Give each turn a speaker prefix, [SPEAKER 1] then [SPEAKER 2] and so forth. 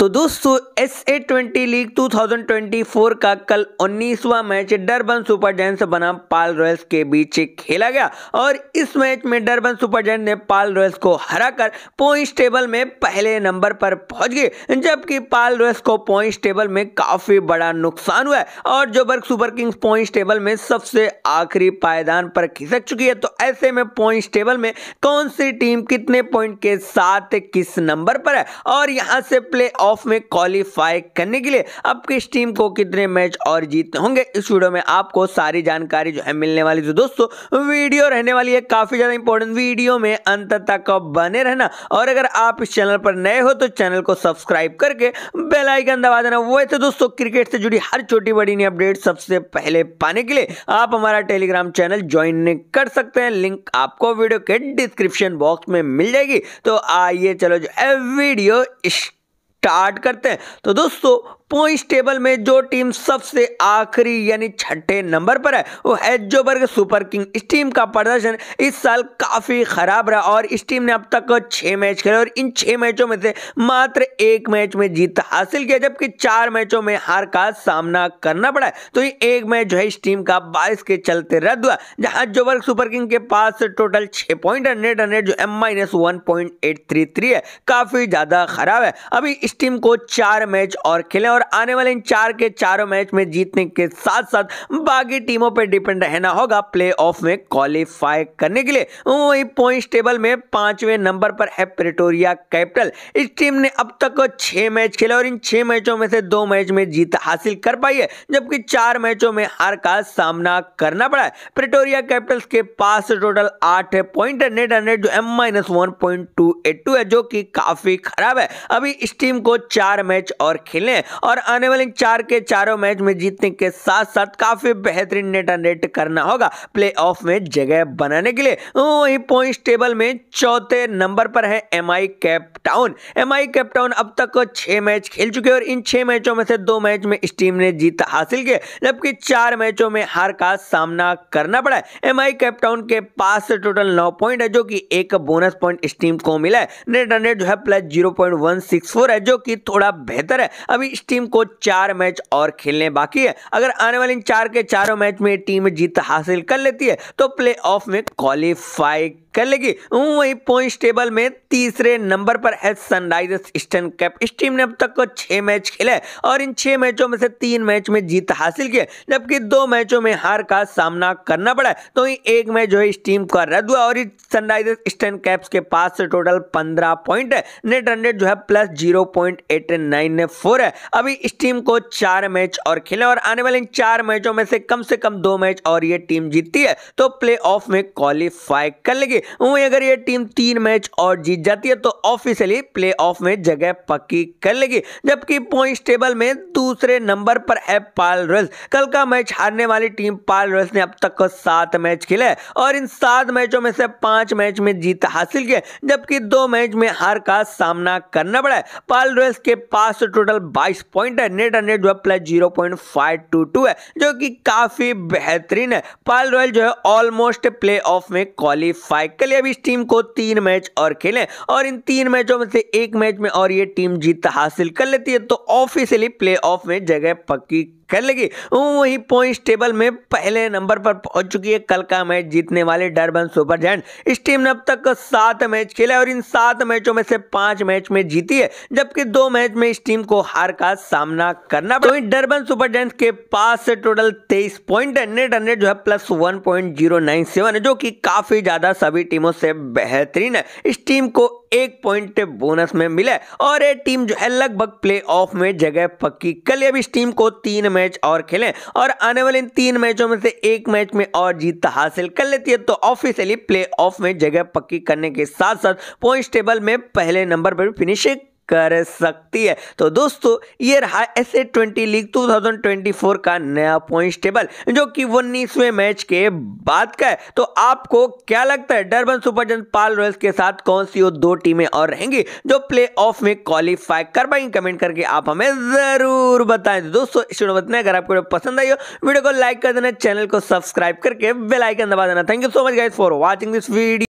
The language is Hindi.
[SPEAKER 1] तो दोस्तों एस ए ट्वेंटी लीग 2024 का कल 19वां मैच डरबन सुपर जेंट्स बना पाल रॉयल्स के बीच खेला गया और इस मैच में डरबन सुपर जेंट्स ने पाल रॉयल्स को कर पॉइंट टेबल में पहले नंबर पर पहुंच गए जबकि पाल रॉयल्स को पॉइंट टेबल में काफी बड़ा नुकसान हुआ है और burg super kings point table में सबसे आखिरी पायदान पर खिसक चुकी है तो ऐसे में पॉइंट टेबल में कौन सी टीम कितने पॉइंट के साथ किस नंबर पर है और यहाँ से प्ले ऑफ में क्वालिफाई करने के लिए अब किस टीम को कितने मैच और जीतने होंगे इस वीडियो में आपको सारी जानकारी जो है मिलने वाली जो दोस्तों वीडियो रहने वाली है काफी ज़्यादा इंपॉर्टेंट वीडियो में अंत तक बने रहना और अगर आप इस चैनल पर नए हो तो चैनल को सब्सक्राइब करके बेलाइकन दबा देना वैसे दोस्तों क्रिकेट से जुड़ी हर छोटी बड़ी नई अपडेट सबसे पहले पाने के लिए आप हमारा टेलीग्राम चैनल ज्वाइन कर सकते हैं लिंक आपको वीडियो के डिस्क्रिप्शन बॉक्स में मिल जाएगी तो आइए चलो जो है वीडियो स्टार्ट करते हैं तो दोस्तों पॉइंट टेबल में जो टीम सबसे आखिरी यानी छठे नंबर पर है वो है जोबर्ग सुपर किंग इस टीम का प्रदर्शन इस साल काफ़ी ख़राब रहा और इस टीम ने अब तक छह मैच खेले और इन छह मैचों में से मात्र एक मैच में जीत हासिल किया जबकि चार मैचों में हार का सामना करना पड़ा है तो ये एक मैच जो है इस टीम का बारिश के चलते रद्द हुआ जहां जोबर्ग सुपर किंग के पास टोटल छह पॉइंट हंड्रेड हंड्रेड जो एम minus one point eight three three है काफ़ी ज़्यादा ख़राब है अभी इस टीम को चार मैच और खेले और और आने वाले इन चार के चारों मैच में जीतने के साथ साथ बाकी टीमों पर डिपेंड रहना होगा प्ले ऑफ में क्वालिफाई करने के लिए वही पॉइंट टेबल में पांचवें नंबर पर है प्रेटोरिया कैपिटल इस टीम ने अब तक छह मैच खेले और इन छह मैचों में से दो मैच में जीत हासिल कर पाई है जबकि चार मैचों में हार का सामना करना पड़ा है प्रेटोरिया कैपिटल्स के पास टोटल आठ पॉइंट है नेट हंड्रेड जो एम minus one point two eight two है जो कि काफी खराब है अभी इस टीम को चार मैच और खेले और आने वाले चार के चारों मैच में जीतने के साथ साथ काफी बेहतरीन नेट रेट करना होगा प्ले ऑफ में जगह बनाने के लिए वही पॉइंट टेबल में चौथे नंबर पर है M I Cape Town M I Cape Town अब तक छह मैच खेल चुके और इन छह मैचों में से दो मैच में इस टीम ने जीत हासिल की जबकि चार मैचों में हार का सामना करना पड़ा है एम आई कैप्टाउन के पास टोटल नौ पॉइंट है जो कि एक बोनस पॉइंट इस टीम को मिला है नेट रन रेट जो है plus zero point one six four है जो कि थोड़ा बेहतर है अभी टीम को चार मैच और खेलने बाकी है अगर आने वाले इन चार के चारों मैच में टीम जीत हासिल कर लेती है तो प्ले में क्वालिफाई कर लेगी वहीं पॉइंट टेबल में तीसरे नंबर पर है सनराइजर्स ईस्टर्न कैप इस टीम ने अब तक छह मैच खेले और इन छह मैचों में से तीन मैच में जीत हासिल की जबकि दो मैचों में हार का सामना करना पड़ा तो एक मैच जो है इस टीम का रद्द हुआ और सनराइजर्स ईस्टर्न कैप्स के पास टोटल पंद्रह पॉइंट है नेट हंड्रेड जो है plus zero point eight nine four है अभी इस टीम को चार मैच और खेले और आने वाले इन चार मैचों में से कम से कम दो मैच और ये टीम जीतती है तो प्ले ऑफ में क्वालिफाई कर लेगी वहीं अगर ये टीम तीन मैच और जीत जाती है तो ऑफिशियली प्ले ऑफ में जगह पक्की कर लेगी जबकि पॉइंट टेबल में दूसरे नंबर पर है पाल रॉयल्स कल का मैच हारने वाली टीम पाल रॉयल्स ने अब तक सात मैच खेले और इन सात मैचों में से पांच मैच में जीत हासिल की जबकि दो मैच में हार का सामना करना पड़ा है पाल रॉयल्स के पास टोटल बाईस पॉइंट है नेट नेट जो है plus zero point five two two है जो कि काफी बेहतरीन है पाल रॉयल जो है ऑलमोस्ट प्ले ऑफ में क्वालिफाई माइकल लिए इस टीम को तीन मैच और खेलें और इन तीन मैचों में से एक मैच में और ये टीम जीत हासिल कर लेती है तो ऑफिशियली प्ले में जगह पक्की कर लेगी वही पॉइंट टेबल में पहले नंबर पर पहुंच चुकी है कल का मैच जीतने वाले डरबन सुपर जैंट इस टीम ने अब तक सात मैच खेले और इन सात मैचों में से पांच मैच में जीती है जबकि दो मैच में इस टीम को हार का सामना करना पड़ा तो डरबन सुपर जैंट के पास टोटल तेईस पॉइंट है नेट हंड्रेड जो है plus one point zero nine seven है जो की काफी ज्यादा सभी टीमों से बेहतरीन है इस टीम को एक पॉइंट बोनस में मिला और ये टीम जो है लगभग प्ले ऑफ में जगह पक्की कल अब इस टीम को तीन मैच और खेलें और आने वाले इन तीन मैचों में से एक मैच में और जीत हासिल कर लेती है तो ऑफिशियली प्ले ऑफ में जगह पक्की करने के साथ साथ पॉइंट टेबल में पहले नंबर पर फिनिश कर सकती है तो दोस्तों ये रहा एस ए ट्वेंटी लीग 2024 का नया पॉइंट टेबल जो कि उन्नीसवें मैच के बाद का है तो आपको क्या लगता है डरबन सुपर जन पाल रॉयल्स के साथ कौन सी वो दो टीमें और रहेंगी जो प्ले ऑफ में क्वालिफाई कर पाएंगी कमेंट करके आप हमें जरूर बताएं तो दोस्तों बताए अगर आपको पसंद आई हो वीडियो को लाइक कर देना चैनल को सब्सक्राइब करके बेलाइकन दबा देना thank you so much guys for watching this video